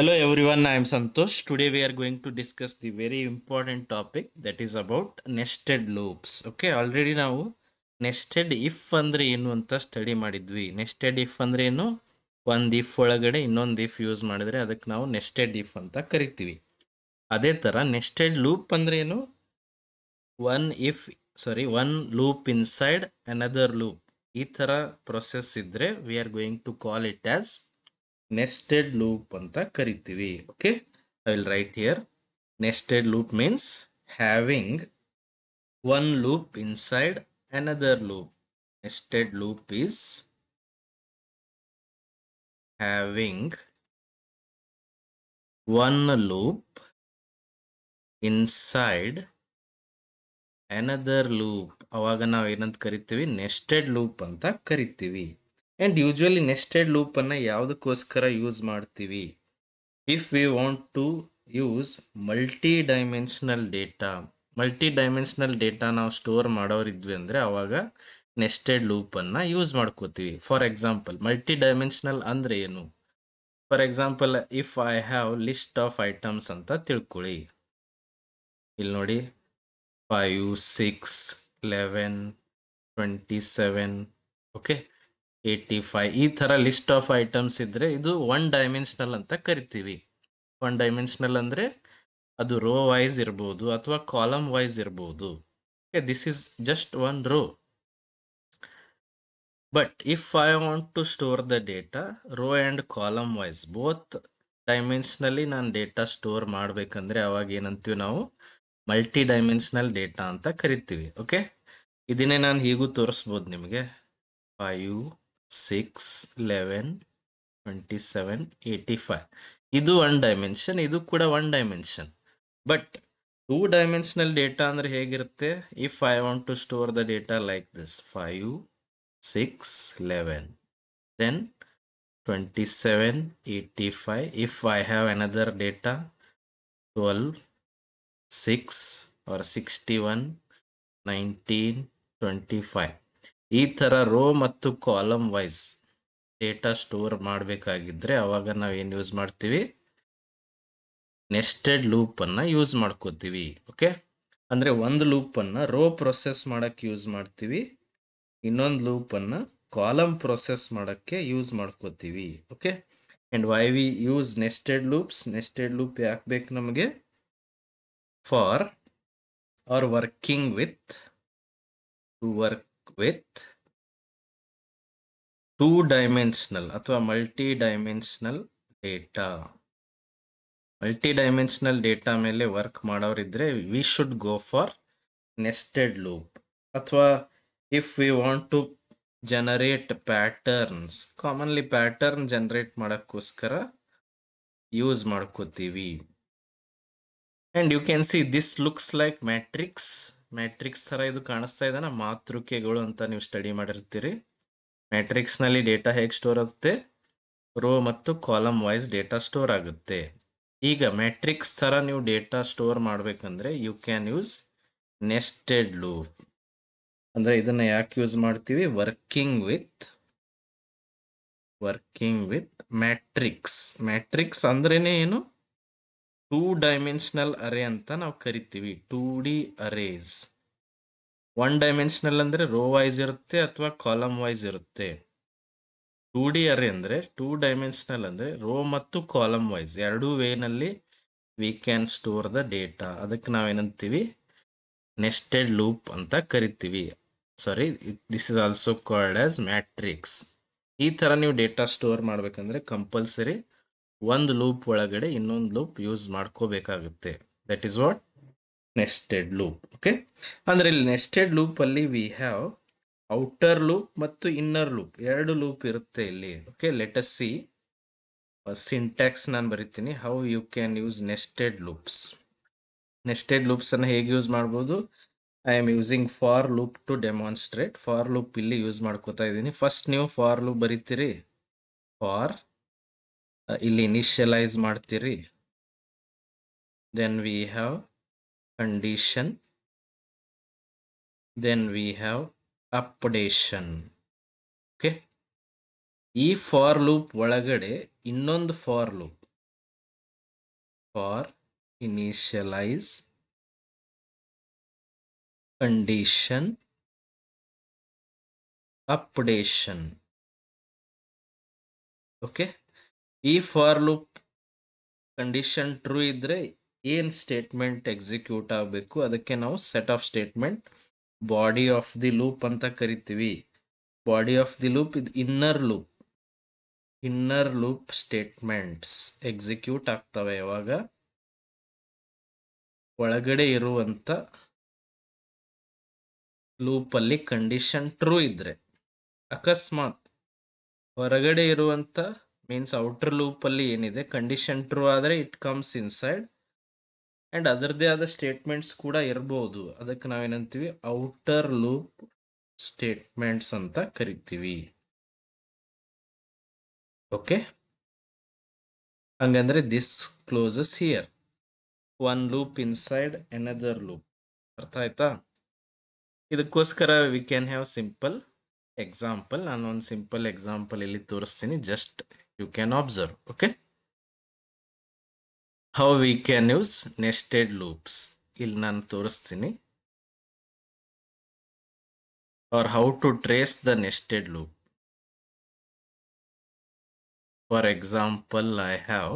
every everyone I am Santosh Today we are going to discuss the very important topic that is about nested loops okay already ನಾವು nested if ಅಂದರೆ ಏನು ಅಂತ study ಮಾಡಿದ್ವಿ nested if ಅಂದರೆ ಏನು ಒಂದು if ಒಳಗಡೆ ಇನ್ನೊಂದು ಇಫ್ ಯೂಸ್ ಮಾಡಿದರೆ ಅದಕ್ಕೆ ನಾವು ನೆಸ್ಟೆಡ್ ಇಫ್ ಅಂತ ಕರಿತೀವಿ ಅದೇ ಥರ ನೆಸ್ಟೆಡ್ ಲೂಪ್ ಅಂದರೆ ಏನು one if sorry one loop inside other loop ಈ ಥರ ಪ್ರೊಸೆಸ್ ಇದ್ದರೆ we are going to call it as nested loop ಅಂತ ಕರಿತೀವಿ okay I will write here nested loop means having one loop inside another loop nested loop is having one loop inside another loop ಅವಾಗ ನಾವು ಏನಂತ ಕರಿತೀವಿ nested loop ಅಂತ ಕರಿತೀವಿ and usually nested ಲೂಪನ್ನು ಯಾವುದಕ್ಕೋಸ್ಕರ ಯೂಸ್ ಮಾಡ್ತೀವಿ if we want to use multi dimensional data multi dimensional data ನಾವು ಸ್ಟೋರ್ ಮಾಡೋರಿದ್ವಿ ಅಂದರೆ ಅವಾಗ ನೆಸ್ಟೆಡ್ ಲೂಪನ್ನು ಯೂಸ್ ಮಾಡ್ಕೋತೀವಿ ಫಾರ್ ಎಕ್ಸಾಂಪಲ್ ಮಲ್ಟಿ ಡೈಮೆನ್ಷನಲ್ ಅಂದರೆ ಏನು for example if I have list of items ಅಂತ ತಿಳ್ಕೊಳ್ಳಿ ಇಲ್ಲಿ ನೋಡಿ five six eleven twenty seven okay eighty five ಈ ಥರ ಲಿಸ್ಟ್ ಆಫ್ ಐಟಮ್ಸ್ ಇದ್ದರೆ ಇದು ಒನ್ ಡೈಮೆನ್ಷನಲ್ ಅಂತ ಕರಿತೀವಿ ಒನ್ ಡೈಮೆನ್ಷನಲ್ ಅಂದರೆ ಅದು ರೋ ವೈಸ್ ಇರ್ಬೋದು ಅಥವಾ ಕಾಲಮ್ ವೈಸ್ ಇರ್ಬೋದು okay this is just one row but if I want to store the data row and column wise both ಡೈಮೆನ್ಷನಲ್ಲಿ ನಾನು ಡೇಟಾ ಸ್ಟೋರ್ ಮಾಡಬೇಕಂದ್ರೆ ಅವಾಗ ಏನಂತೀವಿ ನಾವು ಮಲ್ಟಿ ಡೈಮೆನ್ಷನಲ್ ಡೇಟಾ ಅಂತ ಕರಿತೀವಿ ಓಕೆ ಇದನ್ನೇ ನಾನು ಹೀಗೂ ತೋರಿಸ್ಬೋದು ನಿಮಗೆ five six eleven twenty seven eighty five ಇದು ಒನ್ ಡೈಮೆನ್ಷನ್ ಇದು ಕೂಡ one dimension but two dimensional data ಅಂದರೆ ಹೇಗಿರುತ್ತೆ if I want to store the data like this five six eleven then twenty seven eighty five if I have another data twelve six or sixty one nineteen twenty five ಈ ಥರ row ಮತ್ತು column wise data store ಮಾಡಬೇಕಾಗಿದ್ರೆ ಅವಾಗ ನಾವು ಏನು use ಮಾಡ್ತೀವಿ nested ಲೂಪನ್ನು use ಮಾಡ್ಕೋತೀವಿ ಓಕೆ ಅಂದರೆ ಒಂದು ಲೂಪನ್ನು ರೋ ಪ್ರೊಸೆಸ್ ಮಾಡೋಕ್ಕೆ ಯೂಸ್ ಮಾಡ್ತೀವಿ ಇನ್ನೊಂದು ಲೂಪನ್ನು ಕಾಲಮ್ ಪ್ರೊಸೆಸ್ ಮಾಡೋಕ್ಕೆ ಯೂಸ್ ಮಾಡ್ಕೋತೀವಿ okay and why we use nested loops nested loop ಯಾಕೆ ಬೇಕು ನಮಗೆ for are working with to work with two dimensional ಅಥವಾ multi dimensional data multi dimensional data ಮೇಲೆ ವರ್ಕ್ ಮಾಡೋರಿದ್ರೆ we should go for nested loop ಅಥವಾ if we want to generate patterns commonly pattern generate ಮಾಡೋಕ್ಕೋಸ್ಕರ use ಮಾಡ್ಕೋತೀವಿ and you can see this looks like matrix matrix ಥರ ಇದು ಕಾಣಿಸ್ತಾ ನಾ ಮಾತೃಕೆಗಳು ಅಂತ ನೀವು ಸ್ಟಡಿ ಮಾಡಿರ್ತೀರಿ ಮ್ಯಾಟ್ರಿಕ್ಸ್ನಲ್ಲಿ ಡೇಟಾ ಹೇಗೆ ಸ್ಟೋರ್ ಆಗುತ್ತೆ ರೋ ಮತ್ತು ಕಾಲಮ್ ವೈಸ್ ಡೇಟಾ ಸ್ಟೋರ್ ಆಗುತ್ತೆ ಈಗ ಮ್ಯಾಟ್ರಿಕ್ಸ್ ಥರ ನೀವು ಡೇಟಾ ಸ್ಟೋರ್ ಮಾಡಬೇಕಂದ್ರೆ you can use nested loop ಅಂದರೆ ಇದನ್ನು ಯಾಕೆ ಯೂಸ್ ಮಾಡ್ತೀವಿ working with working with matrix matrix ಅಂದ್ರೇ ಏನು ಟೂ ಡೈಮೆನ್ಷನಲ್ ಅರೇ ಅಂತ ನಾವು ಕರಿತೀವಿ two D arrays one dimensional ಅಂದರೆ ರೋ ವೈಸ್ ಇರುತ್ತೆ ಅಥವಾ ಕಾಲಮ್ ವೈಸ್ ಇರುತ್ತೆ ಟೂ ಡಿ ಅರೇ ಅಂದರೆ ಟೂ ಡೈಮೆನ್ಷನಲ್ ಅಂದರೆ ರೋ ಮತ್ತು ಕಾಲಮ್ ವೈಸ್ ಎರಡೂ ವೇನಲ್ಲಿ we can store the data ಅದಕ್ಕೆ ನಾವೇನಂತೀವಿ ನೆಸ್ಟೆಡ್ ಲೂಪ್ ಅಂತ ಕರಿತೀವಿ sorry this is also called as matrix ಈ ಥರ ನೀವು ಡೇಟಾ ಸ್ಟೋರ್ ಮಾಡಬೇಕಂದ್ರೆ ಕಂಪಲ್ಸರಿ ಒಂದು ಲೂಪ್ ಒಳಗಡೆ ಇನ್ನೊಂದು ಲೂಪ್ ಯೂಸ್ ಮಾಡ್ಕೋಬೇಕಾಗುತ್ತೆ that is what nested loop okay ಅಂದರೆ ಇಲ್ಲಿ ನೆಸ್ಟೆಡ್ ಲೂಪಲ್ಲಿ ವಿ ಹ್ಯಾವ್ ಔಟರ್ ಲೂಪ್ ಮತ್ತು ಇನ್ನರ್ ಲೂಪ್ ಎರಡು ಲೂಪ್ ಇರುತ್ತೆ ಇಲ್ಲಿ ಓಕೆ ಲೆಟಸ್ ಸಿ ಸಿಂಟ್ಯಾಕ್ಸ್ ನಾನು ಬರಿತೀನಿ how you can use nested loops nested ಲೂಪ್ಸನ್ನು ಹೇಗೆ ಯೂಸ್ ಮಾಡ್ಬೋದು I am using for loop to demonstrate for loop ಇಲ್ಲಿ ಯೂಸ್ ಮಾಡ್ಕೋತಾ ಇದ್ದೀನಿ ಫಸ್ಟ್ ನೀವು ಫಾರ್ ಲೂಪ್ ಬರಿತೀರಿ ಫಾರ್ ಇಲ್ಲಿ ಇನಿಷಿಯಲೈಸ್ ಮಾಡ್ತೀರಿ then we have condition then we have updation okay ಈ ಫಾರ್ ಲೂಪ್ ಒಳಗಡೆ ಇನ್ನೊಂದು for loop for initialize condition updation okay ಈ ಫಾರ್ ಲೂಪ್ ಕಂಡೀಷನ್ ಟ್ರೂ ಇದ್ದರೆ ಏನ್ ಸ್ಟೇಟ್ಮೆಂಟ್ ಎಕ್ಸಿಕ್ಯೂಟ್ ಆಗಬೇಕು ಅದಕ್ಕೆ ನಾವು set of statement body of the loop ಅಂತ ಕರಿತೀವಿ ಬಾಡಿ ಆಫ್ ದಿ ಲೂಪ್ ಇದು inner loop inner loop statements execute ಆಗ್ತವೆ ಯಾವಾಗ ಒಳಗಡೆ ಇರುವಂಥ ಲೂಪಲ್ಲಿ ಕಂಡೀಷನ್ ಟ್ರೂ ಇದ್ದರೆ ಅಕಸ್ಮಾತ್ ಹೊರಗಡೆ ಇರುವಂಥ ಮೀನ್ಸ್ ಔಟರ್ ಲೂಪಲ್ಲಿ ಏನಿದೆ ಕಂಡೀಷನ್ ಟ್ರೂ ಆದರೆ ಇಟ್ ಕಮ್ಸ್ ಇನ್ಸೈಡ್ ಆ್ಯಂಡ್ ಅದರದ್ದೇ ಆದ ಸ್ಟೇಟ್ಮೆಂಟ್ಸ್ ಕೂಡ ಇರ್ಬೋದು ಅದಕ್ಕೆ ನಾವೇನಂತೀವಿ ಔಟರ್ ಲೂಪ್ ಸ್ಟೇಟ್ಮೆಂಟ್ಸ್ ಅಂತ ಕರಿತೀವಿ ಓಕೆ ಹಂಗಂದ್ರೆ this closes here one loop inside other loop ಅರ್ಥ ಆಯ್ತಾ ಇದಕ್ಕೋಸ್ಕರ we can have simple example ನಾನು ಒಂದು ಸಿಂಪಲ್ ಎಕ್ಸಾಂಪಲ್ ಇಲ್ಲಿ ತೋರಿಸ್ತೀನಿ just you can observe okay how we can use nested loops ಇಲ್ಲಿ ನಾನು ತೋರಿಸ್ತೀನಿ or how to trace the nested loop for example I have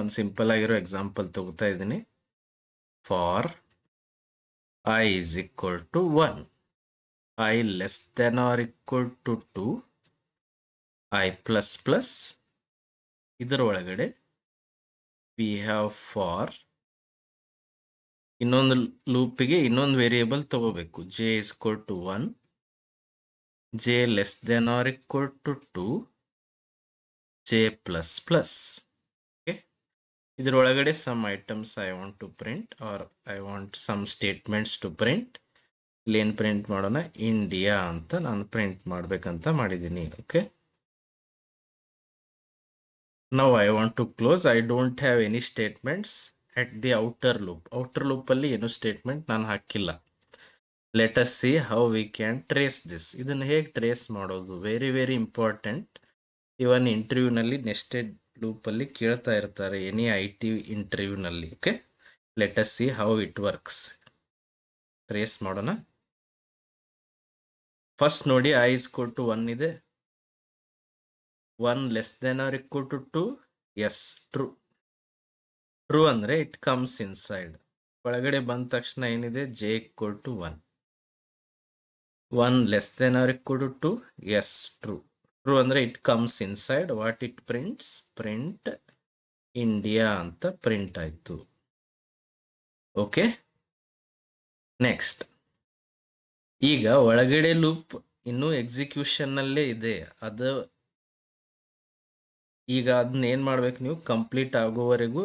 ಒಂದು ಸಿಂಪಲ್ ಆಗಿರೋ ಎಕ್ಸಾಂಪಲ್ ತಗೋತಾ ಇದ್ದೀನಿ for I is equal to one I less than or equal to to I plus plus ಇದರ ಒಳಗಡೆ we have for ಇನ್ನೊಂದು ಲೂಪಿಗೆ ಇನ್ನೊಂದು variable ತಗೋಬೇಕು J is core to one J less than or equal to two J plus plus okay ಇದರೊಳಗಡೆ some items I want to print or I want some statements to print ಇಲ್ಲೇನು print ಮಾಡೋಣ India ಅಂತ ನಾನು print ಮಾಡಬೇಕಂತ ಮಾಡಿದ್ದೀನಿ okay ನಾವು I want to close I don't have any statements at the outer loop outer ಲೂಪಲ್ಲಿ ಅಲ್ಲಿ ಏನು ಸ್ಟೇಟ್ಮೆಂಟ್ ನಾನು ಹಾಕಿಲ್ಲ let us see how we can trace this ಇದನ್ನು ಹೇಗೆ ಟ್ರೇಸ್ ಮಾಡೋದು ವೆರಿ ವೆರಿ ಇಂಪಾರ್ಟೆಂಟ್ ಇವನ್ ಇಂಟರ್ವ್ಯೂನಲ್ಲಿ ನೆಸ್ಟೆಡ್ ಲೂಪಲ್ಲಿ ಕೇಳ್ತಾ ಇರ್ತಾರೆ ಎನಿ ಐ ಟಿ ಇಂಟರ್ವ್ಯೂನಲ್ಲಿ okay let us see how it works trace ಮಾಡೋಣ ಫಸ್ಟ್ ನೋಡಿ ಐ ಇಸ್ಕೊಟ್ಟು ಒನ್ ಇದೆ ಒನ್ ಲೆಸ್ ದೆನ್ ಆರ್ ಕೊಟ್ಟು to two true true true ಅಂದರೆ ಇಟ್ ಕಮ್ಸ್ ಇನ್ಸೈಡ್ ಒಳಗಡೆ ಬಂದ ತಕ್ಷಣ ಏನಿದೆ J equal to one one less than or equal to two is true true ಅಂದರೆ it comes inside what it prints print India ಅಂತ print ಆಯಿತು okay next ಈಗ ಒಳಗಡೆ ಲೂಪ್ ಇನ್ನೂ ಎಕ್ಸಿಕ್ಯೂಷನ್ನಲ್ಲೇ ಇದೆ ಅದು ಈಗ ಅದನ್ನ ಏನು ಮಾಡ್ಬೇಕು ನೀವು ಕಂಪ್ಲೀಟ್ ಆಗೋವರೆಗೂ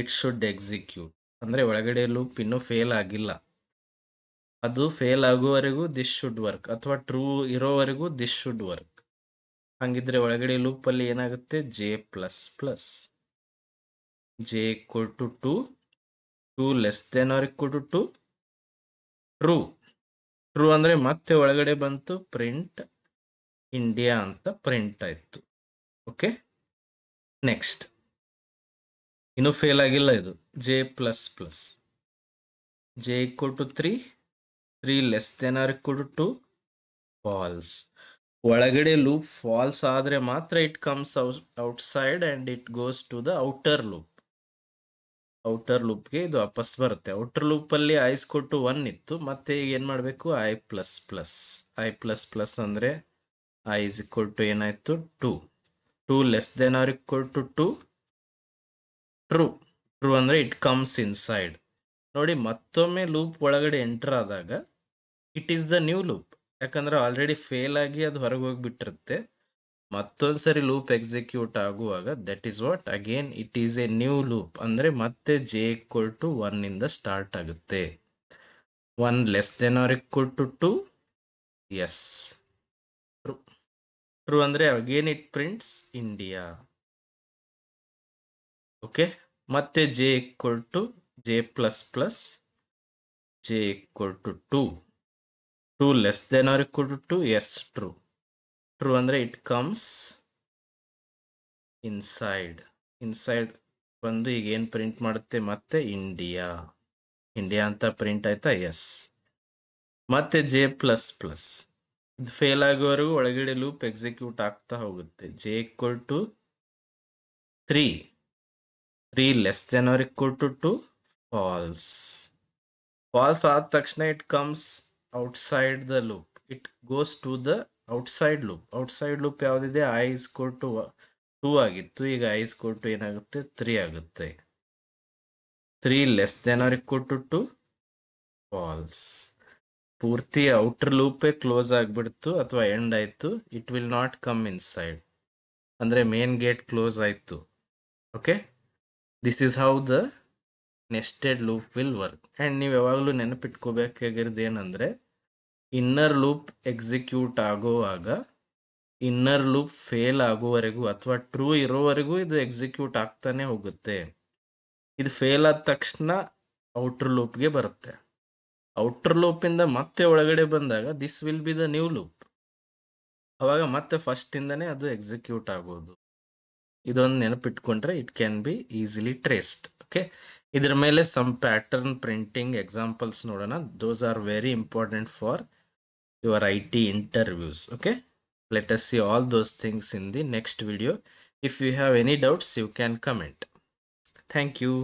ಇಟ್ ಶುಡ್ ಎಕ್ಸಿಕ್ಯೂಟ್ ಅಂದರೆ ಒಳಗಡೆ ಲೂಪ್ ಇನ್ನೂ ಫೇಲ್ ಆಗಿಲ್ಲ ಅದು ಫೇಲ್ ಆಗುವವರೆಗೂ ದಿಸ್ ಶುಡ್ ವರ್ಕ್ ಅಥವಾ ಟ್ರೂ ಇರೋವರೆಗೂ ದಿಸ್ ಶುಡ್ ವರ್ಕ್ ಹಂಗಿದ್ರೆ ಒಳಗಡೆ ಲೂಪಲ್ಲಿ ಏನಾಗುತ್ತೆ ಜೆ ಪ್ಲಸ್ ಪ್ಲಸ್ ಜೆ ಕೊಟ್ಟು to two two less than ಅವ್ರಿಗೆ ಈಕ್ವಲ್ ಟು ಟ್ರೂ ಟ್ರೂ ಅಂದರೆ ಮತ್ತೆ ಒಳಗಡೆ ಬಂತು ಪ್ರಿಂಟ್ ಇಂಡಿಯಾ ಅಂತ ಪ್ರಿಂಟ್ ಆಯಿತು ಓಕೆ ನೆಕ್ಸ್ಟ್ ಇನ್ನೂ ಫೇಲ್ ಆಗಿಲ್ಲ ಇದು J plus plus J equal to three three less than or equal to two false ಒಳಗಡೆ ಲೂಪ್ ಫಾಲ್ಸ್ ಆದರೆ ಮಾತ್ರ it comes out side and it goes to the outer loop outer ಲೂಪ್ಗೆ ಇದು ವಾಪಸ್ ಬರುತ್ತೆ ಔಟರ್ ಲೂಪಲ್ಲಿ ಐಸ್ ಕೊಟ್ಟು one ಇತ್ತು ಮತ್ತೆ ಈಗ ಏನು ಮಾಡಬೇಕು I plus plus I plus plus ಅಂದರೆ ಐ ಇಸ್ ಈಕ್ವಲ್ ಟು ಏನಾಯಿತು two 2 less than or equal to 2 true true ಅಂದರೆ ಇಟ್ ಕಮ್ಸ್ ಸೈಡ್ ನೋಡಿ ಮತ್ತೊಮ್ಮೆ ಲೂಪ್ ಒಳಗಡೆ ಎಂಟರ್ ಆದಾಗ it is the new loop ಯಾಕಂದರೆ ಆಲ್ರೆಡಿ ಫೇಲ್ ಆಗಿ ಅದು ಹೊರಗೆ ಹೋಗಿಬಿಟ್ಟಿರುತ್ತೆ ಮತ್ತೊಂದು ಸರಿ ಲೂಪ್ ಎಕ್ಸಿಕ್ಯೂಟ್ ಆಗುವಾಗ that is what again it is a new loop ಅಂದರೆ ಮತ್ತೆ ಜೆ ಇಕ್ವಲ್ ಟು ಒನ್ನಿಂದ ಸ್ಟಾರ್ಟ್ ಆಗುತ್ತೆ one less than or equal to two is true ಅಂದರೆ again it prints India okay ಮತ್ತೆ J equal to J plus plus J equal to two two less than or equal to two is true true ಅಂದರೆ it comes inside inside ಬಂದು ಈಗ ಏನು print ಮಾಡುತ್ತೆ ಮತ್ತೆ India India ಅಂತ print ಆಯ್ತಾ yes ಮತ್ತೆ ಜೆ ಪ್ಲಸ್ ಪ್ಲಸ್ ಇದು ಫೇಲ್ ಆಗೋವರೆಗೂ ಒಳಗಡೆ ಲೂಪ್ ಎಕ್ಸಿಕ್ಯೂಟ್ ಆಗ್ತಾ ಹೋಗುತ್ತೆ J equal to three three less than or equal to two false false ಆದ ತಕ್ಷಣ it comes outside the loop it goes to the outside loop outside loop ಯಾವುದಿದೆ I score to two ಆಗಿತ್ತು ಈಗ I score to ಏನಾಗುತ್ತೆ three ಆಗುತ್ತೆ three less than or equal to two false ಪೂರ್ತಿ outer ಲೂಪೇ close ಆಗಿಬಿಡ್ತು ಅಥವಾ end ಆಯಿತು ಇಟ್ ವಿಲ್ ನಾಟ್ ಕಮ್ ಇನ್ ಸೈಡ್ ಅಂದರೆ ಮೇನ್ ಗೇಟ್ ಕ್ಲೋಸ್ ಆಯಿತು okay this is how the nested loop will work and ನೀವು ಯಾವಾಗಲೂ ನೆನಪಿಟ್ಕೋಬೇಕಾಗಿರೋದು ಏನಂದ್ರೆ ಇನ್ನರ್ ಲೂಪ್ ಎಕ್ಸಿಕ್ಯೂಟ್ ಆಗೋವಾಗ ಇನ್ನರ್ ಲೂಪ್ ಫೇಲ್ ಆಗೋವರೆಗೂ ಅಥವಾ ಟ್ರೂ ಇರೋವರೆಗೂ ಇದು ಎಕ್ಸಿಕ್ಯೂಟ್ ಆಗ್ತಾನೆ ಹೋಗುತ್ತೆ ಇದು ಫೇಲ್ ಆದ ತಕ್ಷಣ ಔಟರ್ ಲೂಪ್ಗೆ ಬರುತ್ತೆ ಔಟರ್ ಲೂಪಿಂದ ಮತ್ತೆ ಒಳಗಡೆ ಬಂದಾಗ this will be the new loop ಅವಾಗ ಮತ್ತೆ ಫಸ್ಟಿಂದನೇ ಅದು ಎಕ್ಸಿಕ್ಯೂಟ್ ಆಗೋದು ಇದೊಂದು ನೆನಪಿಟ್ಕೊಂಡ್ರೆ it can be easily traced okay ಇದ್ರ ಮೇಲೆ ಸಮ್ ಪ್ಯಾಟರ್ನ್ ಪ್ರಿಂಟಿಂಗ್ ಎಕ್ಸಾಂಪಲ್ಸ್ ನೋಡೋಣ those are very important for your I T interviews okay let us see all those things in the next video if you have any doubts you can comment thank you